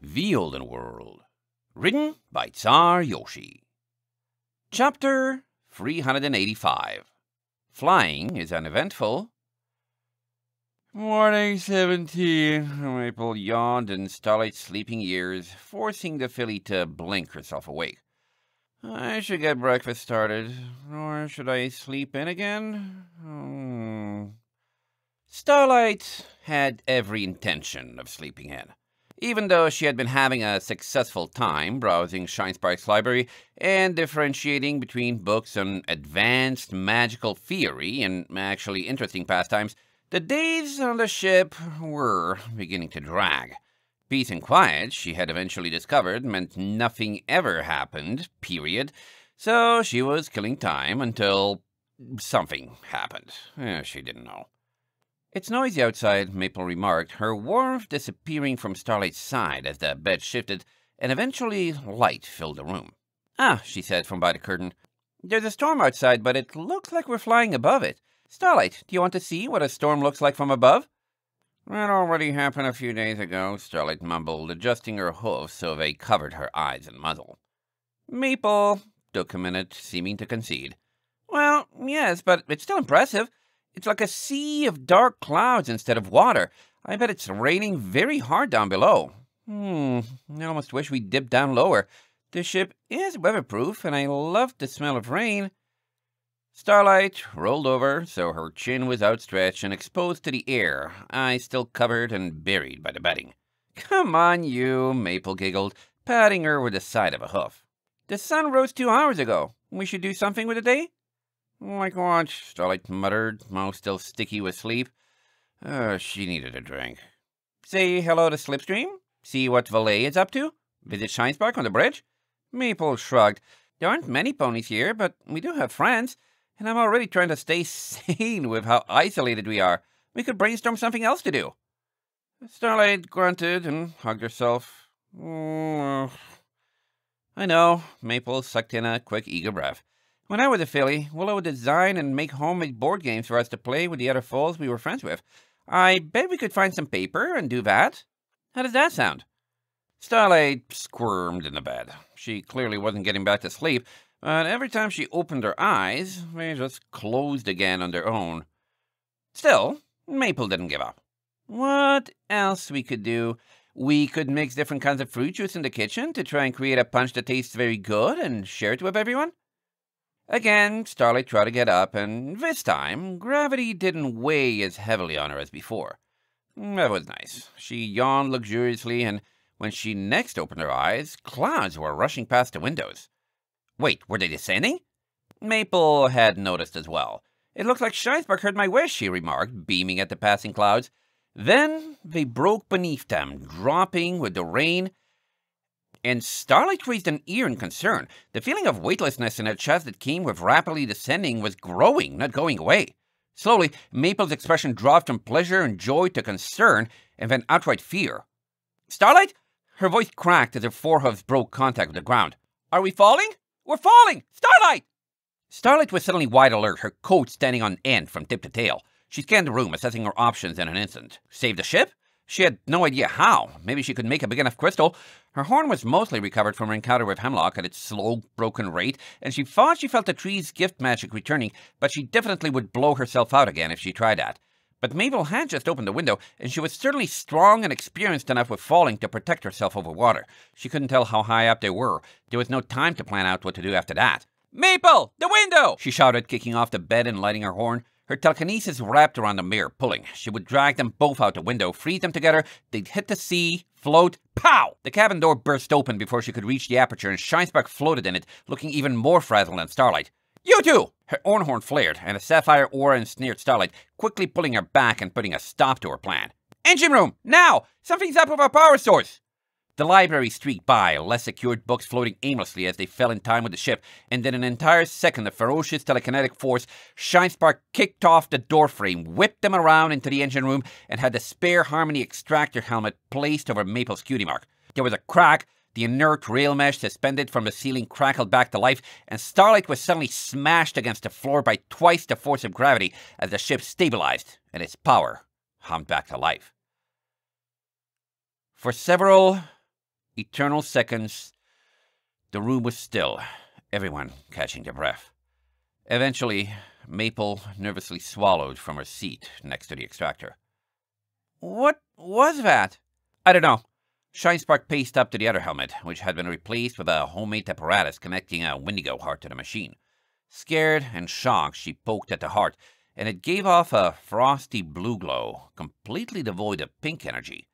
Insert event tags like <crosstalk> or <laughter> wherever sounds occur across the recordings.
The Olden World, written by Tsar Yoshi. Chapter 385 Flying is Uneventful. Morning 17. Maple yawned and stolid sleeping ears, forcing the filly to blink herself awake. I should get breakfast started, or should I sleep in again? Hmm. Starlight had every intention of sleeping in even though she had been having a successful time browsing Shinespark's library and differentiating between books on advanced magical theory and actually interesting pastimes, the days on the ship were beginning to drag. Peace and quiet, she had eventually discovered, meant nothing ever happened, period. So she was killing time until something happened. Eh, she didn't know. It's noisy outside, Maple remarked, her warmth disappearing from Starlight's side as the bed shifted, and eventually light filled the room. Ah, she said from by the curtain. There's a storm outside, but it looks like we're flying above it. Starlight, do you want to see what a storm looks like from above? That already happened a few days ago, Starlight mumbled, adjusting her hoofs so they covered her eyes and muzzle. Maple, took a minute, seeming to concede. Well, yes, but it's still impressive. It's like a sea of dark clouds instead of water. I bet it's raining very hard down below. Hmm, I almost wish we would dipped down lower. The ship is weatherproof, and I love the smell of rain. Starlight rolled over so her chin was outstretched and exposed to the air, eyes still covered and buried by the bedding. Come on, you, Maple giggled, patting her with the side of a hoof. The sun rose two hours ago. We should do something with the day? My watch, Starlight muttered, mouth still sticky with sleep. Uh, she needed a drink. Say hello to Slipstream? See what Valet is up to? Visit Shinespark on the bridge? Maple shrugged. There aren't many ponies here, but we do have friends, and I'm already trying to stay <laughs> sane with how isolated we are. We could brainstorm something else to do. Starlight grunted and hugged herself. Mm, I know. Maple sucked in a quick, eager breath. When I was a filly, Willow would design and make homemade board games for us to play with the other foals we were friends with. I bet we could find some paper and do that. How does that sound? Starlight squirmed in the bed. She clearly wasn't getting back to sleep, but every time she opened her eyes, they just closed again on their own. Still, Maple didn't give up. What else we could do? We could mix different kinds of fruit juice in the kitchen to try and create a punch that tastes very good and share it with everyone. Again, Starlight tried to get up, and this time, gravity didn't weigh as heavily on her as before. That was nice. She yawned luxuriously, and when she next opened her eyes, clouds were rushing past the windows. Wait, were they descending? Maple had noticed as well. It looked like Scheisberg heard my wish, he remarked, beaming at the passing clouds. Then they broke beneath them, dropping with the rain and Starlight raised an ear in concern. The feeling of weightlessness in her chest that came with rapidly descending was growing, not going away. Slowly, Maple's expression dropped from pleasure and joy to concern, and then outright fear. Starlight? Her voice cracked as her forehoofs broke contact with the ground. Are we falling? We're falling! Starlight! Starlight was suddenly wide alert, her coat standing on end from tip to tail. She scanned the room, assessing her options in an instant. Save the ship? She had no idea how. Maybe she could make a big enough crystal. Her horn was mostly recovered from her encounter with Hemlock at its slow, broken rate, and she thought she felt the tree's gift magic returning, but she definitely would blow herself out again if she tried that. But Mabel had just opened the window, and she was certainly strong and experienced enough with falling to protect herself over water. She couldn't tell how high up they were. There was no time to plan out what to do after that. Maple, the window! she shouted, kicking off the bed and lighting her horn. Her telekinesis wrapped around the mirror, pulling. She would drag them both out the window, freeze them together, they'd hit the sea, float, pow! The cabin door burst open before she could reach the aperture and Shinespark floated in it, looking even more frazzled than Starlight. You two! Her own horn flared, and a sapphire aura ensnared Starlight, quickly pulling her back and putting a stop to her plan. Engine room! Now! Something's up with our power source! The library streaked by, less secured books floating aimlessly as they fell in time with the ship, and in an entire second the ferocious telekinetic force, Shinespark kicked off the doorframe, whipped them around into the engine room, and had the spare Harmony extractor helmet placed over Maple's cutie mark. There was a crack, the inert rail mesh suspended from the ceiling crackled back to life, and Starlight was suddenly smashed against the floor by twice the force of gravity as the ship stabilized and its power hummed back to life. For several eternal seconds, the room was still, everyone catching their breath. Eventually, Maple nervously swallowed from her seat next to the extractor. What was that? I don't know. Shinespark paced up to the other helmet, which had been replaced with a homemade apparatus connecting a Windigo heart to the machine. Scared and shocked, she poked at the heart, and it gave off a frosty blue glow, completely devoid of pink energy.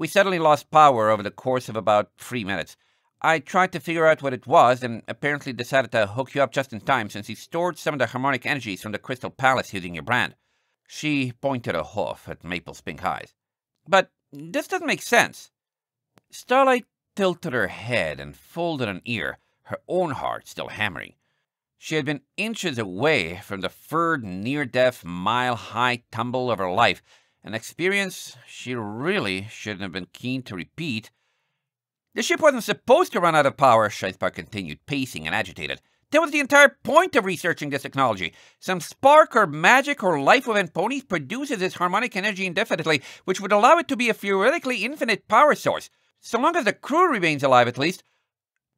We suddenly lost power over the course of about three minutes. I tried to figure out what it was and apparently decided to hook you up just in time since he stored some of the harmonic energies from the Crystal Palace using your brand. She pointed a hoof at Maple's pink eyes. But this doesn't make sense. Starlight tilted her head and folded an ear, her own heart still hammering. She had been inches away from the third near-death, mile-high tumble of her life an experience she really shouldn't have been keen to repeat. The ship wasn't supposed to run out of power, Shadespar continued, pacing and agitated. That was the entire point of researching this technology. Some spark or magic or life within ponies produces this harmonic energy indefinitely, which would allow it to be a theoretically infinite power source, so long as the crew remains alive at least.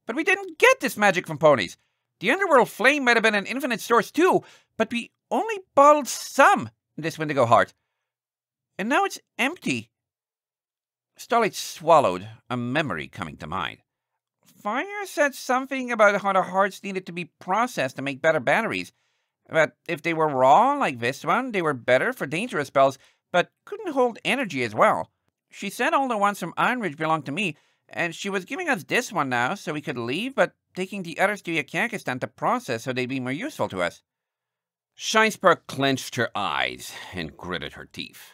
But we didn't get this magic from ponies. The underworld flame might have been an infinite source too, but we only bottled some in this Wendigo heart and now it's empty. Starlight swallowed, a memory coming to mind. Fire said something about how the hearts needed to be processed to make better batteries. But if they were raw, like this one, they were better for dangerous spells, but couldn't hold energy as well. She said all the ones from Iron Ridge belonged to me, and she was giving us this one now so we could leave, but taking the others to Yakakistan to process so they'd be more useful to us. Scheisberg clenched her eyes and gritted her teeth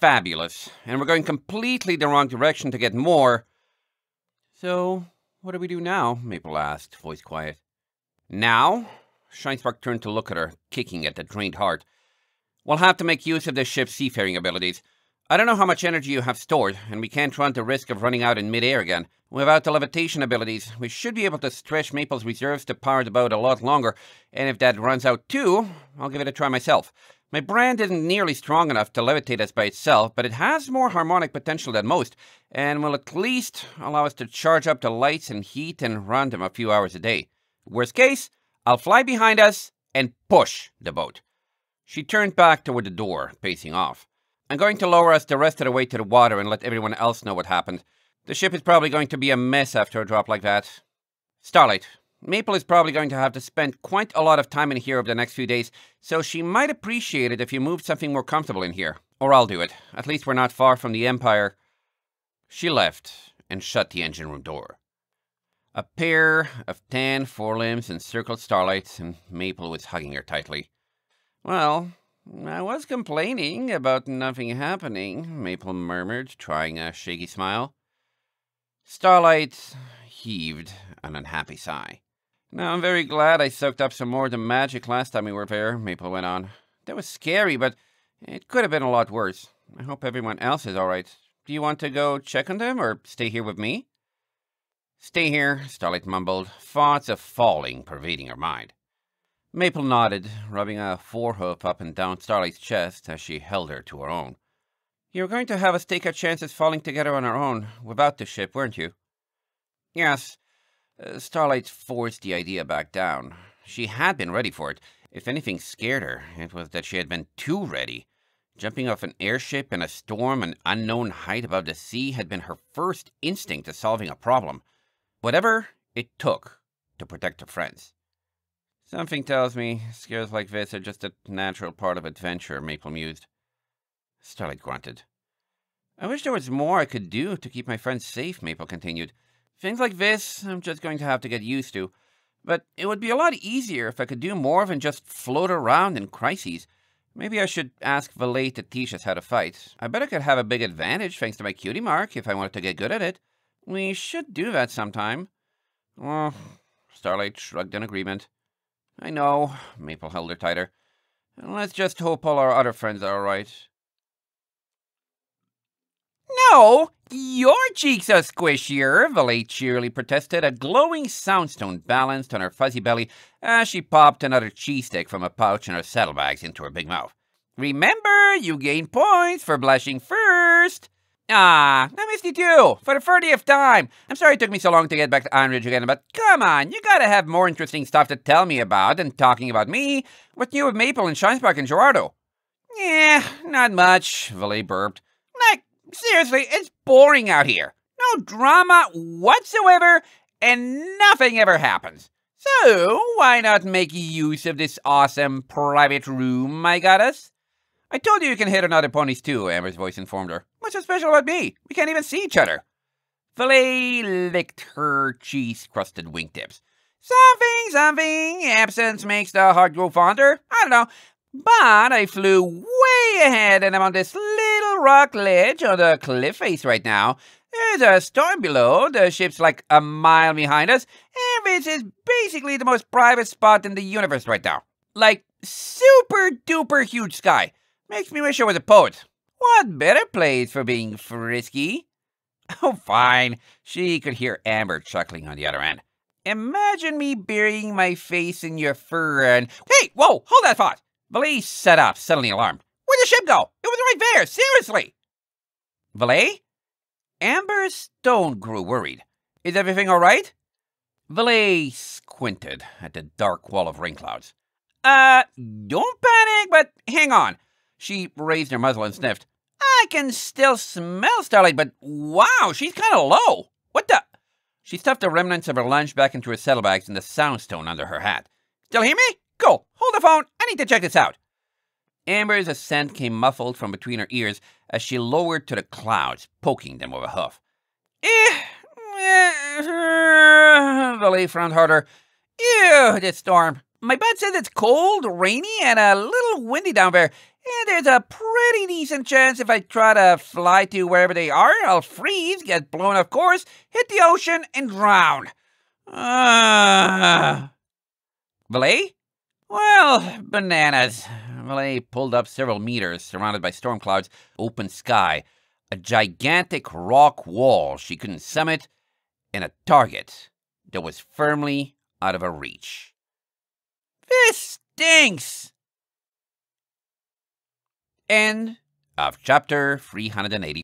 fabulous, and we're going completely the wrong direction to get more. So, what do we do now? Maple asked, voice quiet. Now? Scheinsbach turned to look at her, kicking at the drained heart. We'll have to make use of this ship's seafaring abilities. I don't know how much energy you have stored, and we can't run the risk of running out in midair again. Without the levitation abilities, we should be able to stretch Maple's reserves to power the boat a lot longer, and if that runs out too, I'll give it a try myself. My brand isn't nearly strong enough to levitate us by itself, but it has more harmonic potential than most, and will at least allow us to charge up the lights and heat and run them a few hours a day. Worst case, I'll fly behind us and push the boat. She turned back toward the door, pacing off. I'm going to lower us the rest of the way to the water and let everyone else know what happened. The ship is probably going to be a mess after a drop like that. Starlight, Maple is probably going to have to spend quite a lot of time in here over the next few days, so she might appreciate it if you moved something more comfortable in here. Or I'll do it. At least we're not far from the Empire. She left and shut the engine room door. A pair of tan forelimbs encircled Starlight, and Maple was hugging her tightly. Well, I was complaining about nothing happening, Maple murmured, trying a shaky smile. Starlight heaved an unhappy sigh. Now, I'm very glad I soaked up some more of the magic last time we were there, Maple went on. That was scary, but it could have been a lot worse. I hope everyone else is all right. Do you want to go check on them or stay here with me? Stay here, Starlight mumbled, thoughts of falling pervading her mind. Maple nodded, rubbing a forehoof up and down Starlight's chest as she held her to her own. You were going to have us take our chances falling together on our own, without the ship, weren't you? Yes. Uh, Starlight forced the idea back down. She had been ready for it. If anything scared her, it was that she had been too ready. Jumping off an airship in a storm an unknown height above the sea had been her first instinct to solving a problem. Whatever it took to protect her friends. Something tells me scares like this are just a natural part of adventure, Maple mused. Starlight grunted. I wish there was more I could do to keep my friends safe, Maple continued. Things like this, I'm just going to have to get used to. But it would be a lot easier if I could do more than just float around in crises. Maybe I should ask Valet to teach us how to fight. I bet I could have a big advantage thanks to my cutie mark if I wanted to get good at it. We should do that sometime. Well, oh, Starlight shrugged in agreement. I know. Maple held her tighter. Let's just hope all our other friends are all right. No, your cheeks are squishier, Valet cheerily protested, a glowing soundstone balanced on her fuzzy belly as she popped another cheese stick from a pouch in her saddlebags into her big mouth. Remember, you gain points for blushing first. Ah, I missed you too, for the 30th time. I'm sorry it took me so long to get back to Iron Ridge again, but come on, you gotta have more interesting stuff to tell me about than talking about me. What new with Maple and Shinespark and Gerardo? Yeah, not much, Valet burped. Like, seriously, it's boring out here. No drama whatsoever, and nothing ever happens. So, why not make use of this awesome private room I got us? I told you you can hit on other ponies too, Amber's voice informed her. What's so special about me? We can't even see each other. Filet licked her cheese-crusted wingtips. Something, something, absence makes the heart grow fonder. I don't know. But I flew way ahead and I'm on this little rock ledge on the cliff face right now. There's a storm below, the ship's like a mile behind us, and this is basically the most private spot in the universe right now. Like, super duper huge sky. Makes me wish I was a poet. What better place for being frisky? <laughs> Oh, fine. She could hear Amber chuckling on the other end. Imagine me burying my face in your fur and... Hey, whoa, hold that thought. Valet set up, suddenly alarmed. Where'd the ship go? It was right there, seriously. Valet? Amber's Stone grew worried. Is everything all right? Valet squinted at the dark wall of rain clouds. Uh, don't panic, but hang on. She raised her muzzle and sniffed. I can still smell Starlight, but wow, she's kind of low. What the? She stuffed the remnants of her lunch back into her saddlebags and the soundstone under her hat. Still hear me? Cool. Hold the phone. I need to check this out. Amber's ascent came muffled from between her ears as she lowered to the clouds, poking them with a hoof. Eh, Billy eh, frowned harder. Ew, this storm. My bud says it's cold, rainy, and a little windy down there there's a pretty decent chance if I try to fly to wherever they are, I'll freeze, get blown of course, hit the ocean, and drown. Uh... Valet? Well, bananas. Valet pulled up several meters, surrounded by storm clouds, open sky, a gigantic rock wall she couldn't summit, and a target that was firmly out of her reach. This stinks! End of chapter 380.